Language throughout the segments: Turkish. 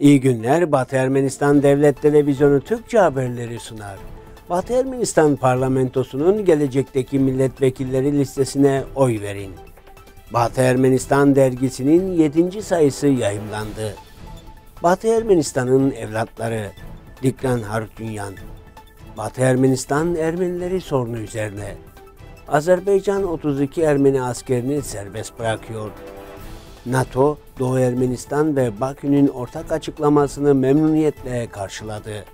İyi günler. Batı Ermenistan Devlet Televizyonu Türkçe haberleri sunar. Batı Ermenistan Parlamentosu'nun gelecekteki milletvekilleri listesine oy verin. Batı Ermenistan dergisinin 7. sayısı yayımlandı. Batı Ermenistan'ın evlatları Dikran Hartunyan. Batı Ermenistan Ermenileri sorunu üzerine. Azerbaycan 32 Ermeni askerini serbest bırakıyor. NATO, Doğu Ermenistan ve Bakü'nün ortak açıklamasını memnuniyetle karşıladı.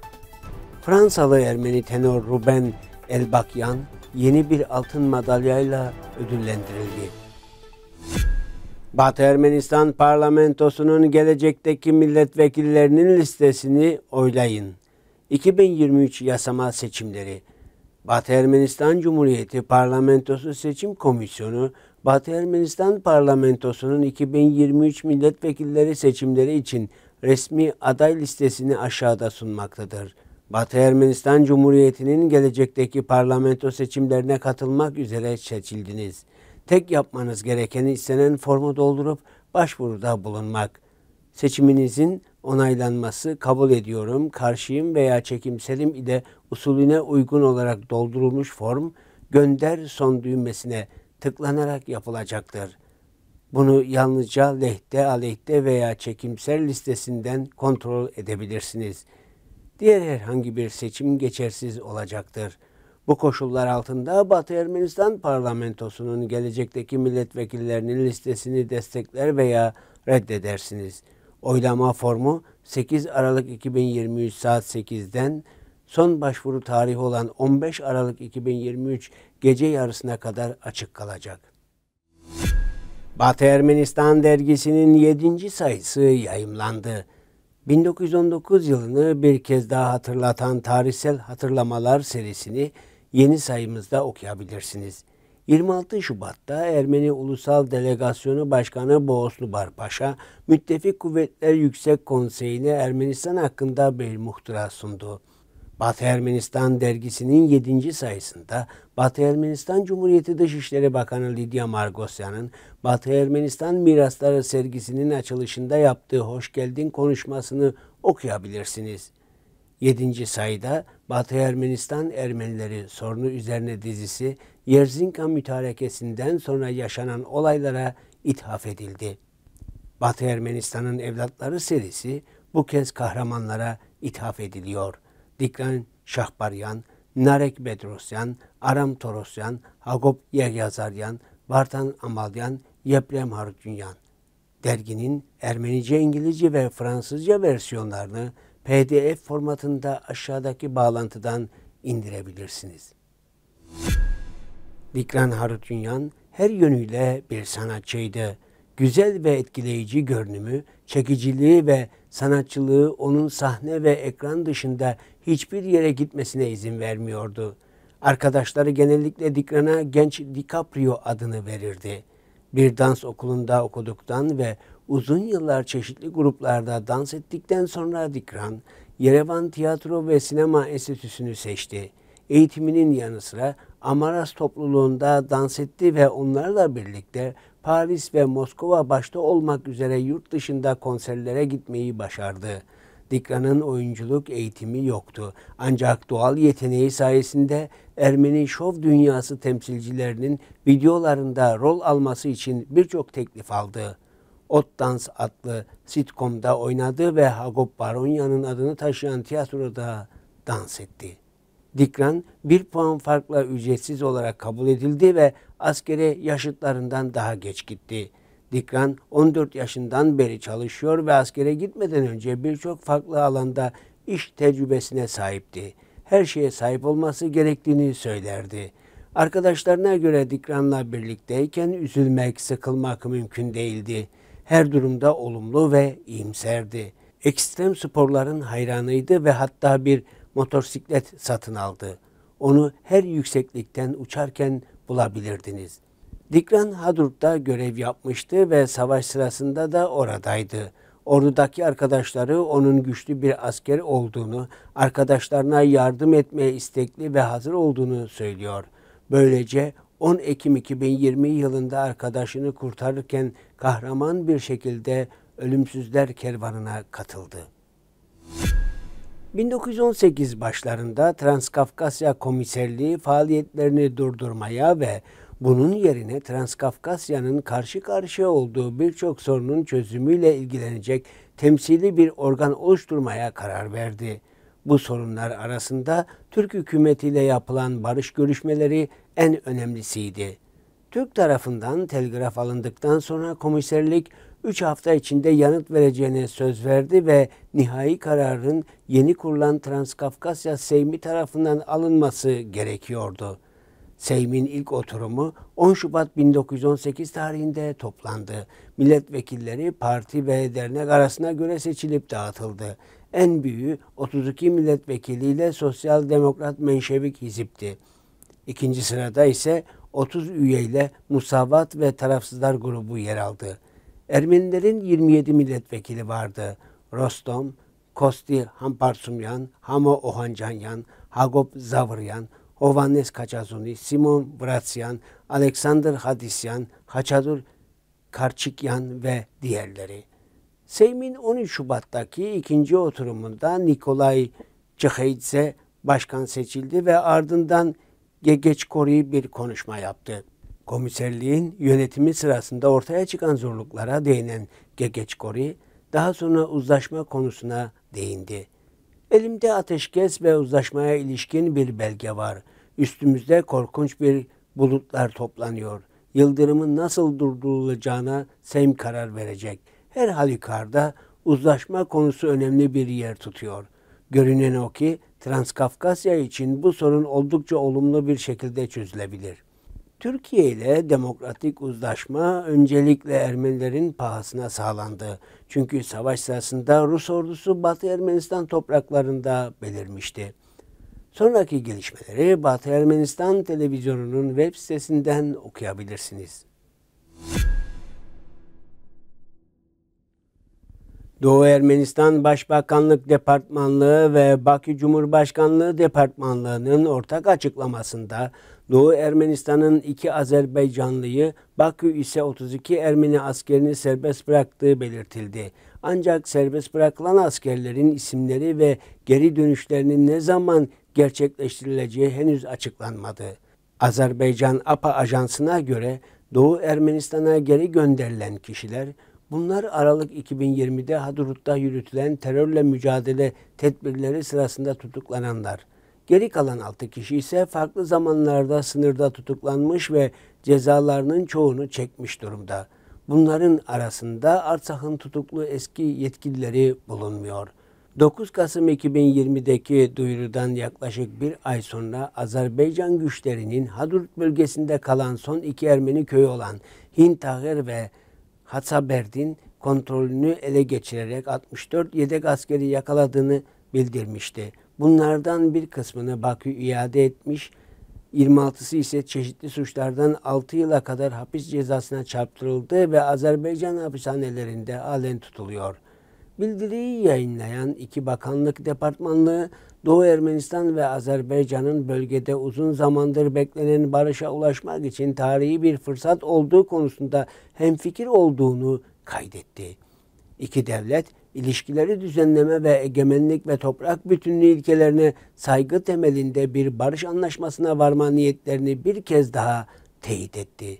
Fransalı Ermeni tenor Ruben Elbakyan yeni bir altın madalyayla ödüllendirildi. Batı Ermenistan parlamentosunun gelecekteki milletvekillerinin listesini oylayın. 2023 yasama seçimleri. Batı Ermenistan Cumhuriyeti Parlamentosu Seçim Komisyonu Batı Ermenistan parlamentosunun 2023 milletvekilleri seçimleri için resmi aday listesini aşağıda sunmaktadır. Batı Ermenistan Cumhuriyeti'nin gelecekteki parlamento seçimlerine katılmak üzere seçildiniz. Tek yapmanız gereken istenen formu doldurup başvuruda bulunmak. Seçiminizin onaylanması kabul ediyorum, karşıyım veya çekimselim ile usulüne uygun olarak doldurulmuş form gönder son düğmesine tıklanarak yapılacaktır. Bunu yalnızca lehte, aleyhte veya çekimsel listesinden kontrol edebilirsiniz. Diğer herhangi bir seçim geçersiz olacaktır. Bu koşullar altında Batı Ermenistan parlamentosunun gelecekteki milletvekillerinin listesini destekler veya reddedersiniz. Oylama formu 8 Aralık 2023 saat 8'den son başvuru tarihi olan 15 Aralık 2023 gece yarısına kadar açık kalacak. Batı Ermenistan dergisinin 7. sayısı yayımlandı. 1919 yılını bir kez daha hatırlatan tarihsel hatırlamalar serisini yeni sayımızda okuyabilirsiniz. 26 Şubat'ta Ermeni Ulusal Delegasyonu Başkanı Boğoslubar Barpaşa, Müttefik Kuvvetler Yüksek Konseyi'ne Ermenistan hakkında bir muhtıra sundu. Batı Ermenistan dergisinin 7. sayısında Batı Ermenistan Cumhuriyeti Dışişleri Bakanı Lidya Margosyan'ın Batı Ermenistan Mirasları sergisinin açılışında yaptığı hoş geldin konuşmasını okuyabilirsiniz. 7. sayıda Batı Ermenistan Ermenileri sorunu üzerine dizisi Yerzinka mütarekesinden sonra yaşanan olaylara ithaf edildi. Batı Ermenistan'ın Evlatları serisi bu kez kahramanlara ithaf ediliyor.'' Dikran Şahbaryan, Narek Bedrosyan, Aram Torosyan, Hagop Yazaryan, Bartan Amalyan, Yeprem Harutyunyan. Derginin Ermenice, İngilizce ve Fransızca versiyonlarını PDF formatında aşağıdaki bağlantıdan indirebilirsiniz. Dikran Harutyunyan her yönüyle bir sanatçıydı. Güzel ve etkileyici görünümü, çekiciliği ve sanatçılığı onun sahne ve ekran dışında hiçbir yere gitmesine izin vermiyordu. Arkadaşları genellikle Dikran'a genç DiCaprio adını verirdi. Bir dans okulunda okuduktan ve uzun yıllar çeşitli gruplarda dans ettikten sonra Dikran, Yerevan Tiyatro ve Sinema Enstitüsü'nü seçti. Eğitiminin yanı sıra Amaras topluluğunda dans etti ve onlarla birlikte Paris ve Moskova başta olmak üzere yurt dışında konserlere gitmeyi başardı. Dikran'ın oyunculuk eğitimi yoktu. Ancak doğal yeteneği sayesinde Ermeni şov dünyası temsilcilerinin videolarında rol alması için birçok teklif aldı. Ot Dans adlı sitcom'da oynadı ve Hagop Baronya'nın adını taşıyan tiyatroda dans etti. Dikran bir puan farkla ücretsiz olarak kabul edildi ve askere yaşıtlarından daha geç gitti. Dikran 14 yaşından beri çalışıyor ve askere gitmeden önce birçok farklı alanda iş tecrübesine sahipti. Her şeye sahip olması gerektiğini söylerdi. Arkadaşlarına göre Dikran'la birlikteyken üzülmek, sıkılmak mümkün değildi. Her durumda olumlu ve iyimserdi. Ekstrem sporların hayranıydı ve hatta bir motosiklet satın aldı. Onu her yükseklikten uçarken bulabilirdiniz. Dikran Hadrut'ta görev yapmıştı ve savaş sırasında da oradaydı. Ordudaki arkadaşları onun güçlü bir asker olduğunu, arkadaşlarına yardım etmeye istekli ve hazır olduğunu söylüyor. Böylece 10 Ekim 2020 yılında arkadaşını kurtarırken kahraman bir şekilde Ölümsüzler Kervanı'na katıldı. 1918 başlarında Transkafkasya Komiserliği faaliyetlerini durdurmaya ve bunun yerine Transkafkasya'nın karşı karşıya olduğu birçok sorunun çözümüyle ilgilenecek temsili bir organ oluşturmaya karar verdi. Bu sorunlar arasında Türk hükümetiyle yapılan barış görüşmeleri en önemlisiydi. Türk tarafından telgraf alındıktan sonra komiserlik 3 hafta içinde yanıt vereceğine söz verdi ve nihai kararın yeni kurulan Transkafkasya Seymi tarafından alınması gerekiyordu. Seymin ilk oturumu 10 Şubat 1918 tarihinde toplandı. Milletvekilleri parti ve dernek arasına göre seçilip dağıtıldı. En büyüğü 32 milletvekiliyle Sosyal Demokrat Menşevik hizipti. İkinci sırada ise 30 üyeyle Musavat ve Tarafsızlar grubu yer aldı. Ermenilerin 27 milletvekili vardı. Rostom, Kosti Hamparsumyan, Hamo Ohancanyan, Hagop Zavryan, Hovannes Kaçazuni, Simon Vratsyan, Alexander Hadisyan, Haçadur Karçikyan ve diğerleri. Seymin 13 Şubat'taki ikinci oturumunda Nikolay Çıheydze başkan seçildi ve ardından Gegeçkori bir konuşma yaptı. Komiserliğin yönetimi sırasında ortaya çıkan zorluklara değinen Gekeçkori, daha sonra uzlaşma konusuna değindi. Elimde ateşkes ve uzlaşmaya ilişkin bir belge var. Üstümüzde korkunç bir bulutlar toplanıyor. Yıldırımın nasıl durdurulacağına Sem karar verecek. Her halükarda uzlaşma konusu önemli bir yer tutuyor. Görünen o ki Transkafkasya için bu sorun oldukça olumlu bir şekilde çözülebilir. Türkiye ile demokratik uzlaşma öncelikle Ermenilerin pahasına sağlandı. Çünkü savaş sırasında Rus ordusu Batı Ermenistan topraklarında belirmişti. Sonraki gelişmeleri Batı Ermenistan televizyonunun web sitesinden okuyabilirsiniz. Doğu Ermenistan Başbakanlık Departmanlığı ve Bakü Cumhurbaşkanlığı Departmanlığı'nın ortak açıklamasında Doğu Ermenistan'ın iki Azerbaycanlıyı, Bakü ise 32 Ermeni askerini serbest bıraktığı belirtildi. Ancak serbest bırakılan askerlerin isimleri ve geri dönüşlerinin ne zaman gerçekleştirileceği henüz açıklanmadı. Azerbaycan APA Ajansı'na göre Doğu Ermenistan'a geri gönderilen kişiler Bunlar Aralık 2020'de Hadrut'ta yürütülen terörle mücadele tedbirleri sırasında tutuklananlar. Geri kalan 6 kişi ise farklı zamanlarda sınırda tutuklanmış ve cezalarının çoğunu çekmiş durumda. Bunların arasında Arsah'ın tutuklu eski yetkilileri bulunmuyor. 9 Kasım 2020'deki duyurudan yaklaşık bir ay sonra Azerbaycan güçlerinin Hadrut bölgesinde kalan son iki Ermeni köyü olan Hintaher ve Hatsaberdin kontrolünü ele geçirerek 64 yedek askeri yakaladığını bildirmişti. Bunlardan bir kısmını Bakü iade etmiş, 26'sı ise çeşitli suçlardan 6 yıla kadar hapis cezasına çarptırıldı ve Azerbaycan hapishanelerinde halen tutuluyor. Bildiriyi yayınlayan iki bakanlık departmanlığı Doğu Ermenistan ve Azerbaycan'ın bölgede uzun zamandır beklenen barışa ulaşmak için tarihi bir fırsat olduğu konusunda hemfikir olduğunu kaydetti. İki devlet ilişkileri düzenleme ve egemenlik ve toprak bütünlüğü ilkelerine saygı temelinde bir barış anlaşmasına varma niyetlerini bir kez daha teyit etti.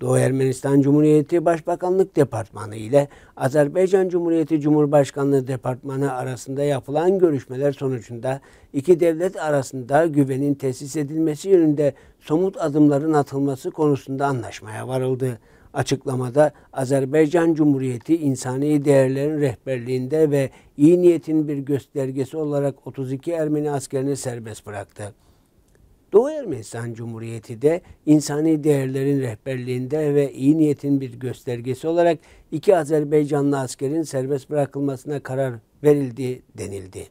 Doğu Ermenistan Cumhuriyeti Başbakanlık Departmanı ile Azerbaycan Cumhuriyeti Cumhurbaşkanlığı Departmanı arasında yapılan görüşmeler sonucunda iki devlet arasında güvenin tesis edilmesi yönünde somut adımların atılması konusunda anlaşmaya varıldı. Açıklamada Azerbaycan Cumhuriyeti insani değerlerin rehberliğinde ve iyi niyetin bir göstergesi olarak 32 Ermeni askerini serbest bıraktı. Doğu Ermenistan Cumhuriyeti de insani değerlerin rehberliğinde ve iyi niyetin bir göstergesi olarak iki Azerbaycanlı askerin serbest bırakılmasına karar verildi denildi.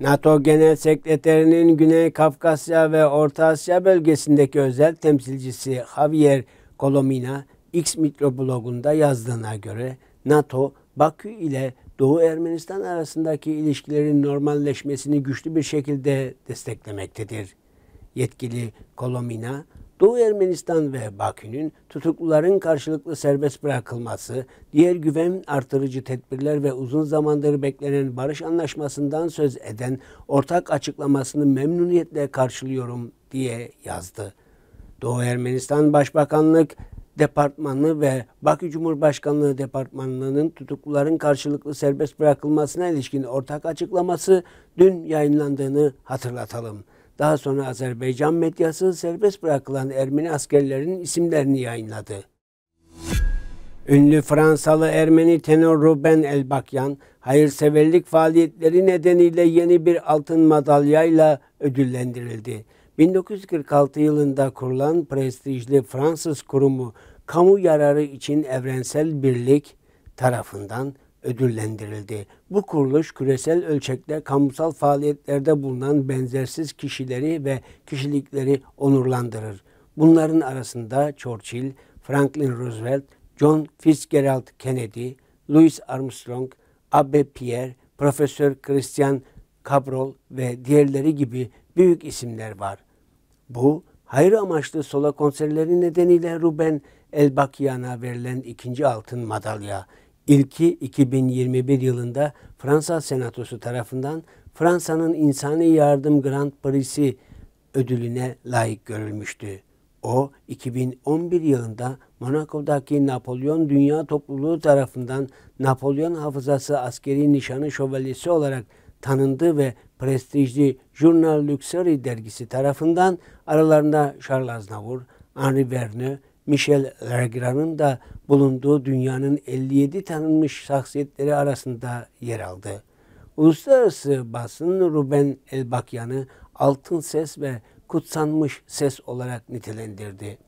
NATO Genel Sekreterinin Güney Kafkasya ve Orta Asya bölgesindeki özel temsilcisi Javier Colomina X mikroblogunda yazdığına göre NATO Bakü ile Doğu Ermenistan arasındaki ilişkilerin normalleşmesini güçlü bir şekilde desteklemektedir. Yetkili Kolomina, Doğu Ermenistan ve Bakü'nün tutukluların karşılıklı serbest bırakılması, diğer güven artırıcı tedbirler ve uzun zamandır beklenen barış anlaşmasından söz eden ortak açıklamasını memnuniyetle karşılıyorum diye yazdı. Doğu Ermenistan Başbakanlık Departmanı ve Bakü Cumhurbaşkanlığı Departmanı'nın tutukluların karşılıklı serbest bırakılmasına ilişkin ortak açıklaması dün yayınlandığını hatırlatalım. Daha sonra Azerbaycan medyası serbest bırakılan Ermeni askerlerin isimlerini yayınladı. Ünlü Fransalı Ermeni tenor Ruben Elbakyan, hayırseverlik faaliyetleri nedeniyle yeni bir altın madalyayla ödüllendirildi. 1946 yılında kurulan prestijli Fransız kurumu kamu yararı için evrensel birlik tarafından ödüllendirildi. Bu kuruluş küresel ölçekte kamusal faaliyetlerde bulunan benzersiz kişileri ve kişilikleri onurlandırır. Bunların arasında Churchill, Franklin Roosevelt, John Fitzgerald Kennedy, Louis Armstrong, Abbe Pierre, Profesör Christian Cabrol ve diğerleri gibi büyük isimler var. Bu hayır amaçlı sola konserleri nedeniyle Ruben Elbakyan'a verilen ikinci altın madalya. İlki 2021 yılında Fransa Senatosu tarafından Fransa'nın İnsani Yardım Grand Prix'si ödülüne layık görülmüştü. O 2011 yılında Monaco'daki Napolyon Dünya Topluluğu tarafından Napolyon Hafızası Askeri Nişanı Şövalyesi olarak tanındı ve prestijli Journal Luxury dergisi tarafından aralarında Charles Aznavour, Henri Verne, Michel Legrand'ın da bulunduğu dünyanın 57 tanınmış şahsiyetleri arasında yer aldı. Uluslararası basın Ruben Elbakyan'ı altın ses ve kutsanmış ses olarak nitelendirdi.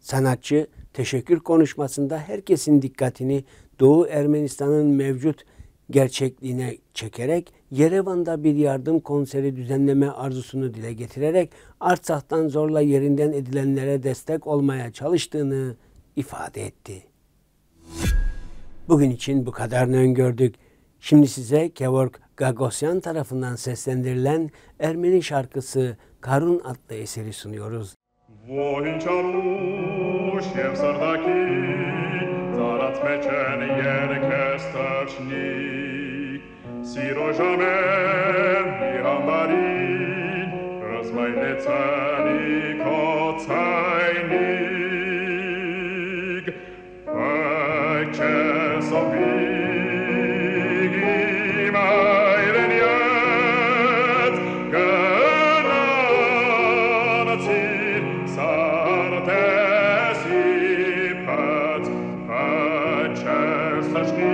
Sanatçı teşekkür konuşmasında herkesin dikkatini Doğu Ermenistan'ın mevcut gerçekliğine çekerek Yerevan'da bir yardım konseri düzenleme arzusunu dile getirerek Artsah'tan zorla yerinden edilenlere destek olmaya çalıştığını ifade etti. Bugün için bu kadarını öngördük. Şimdi size Kevork Gagosyan tarafından seslendirilen Ermeni şarkısı Karun adlı eseri sunuyoruz. Voyunca mu zarat meçen yer strašný. Sirožamen i hambarín, rozmajnecený kocajník. Pajče sobík imá Thank you.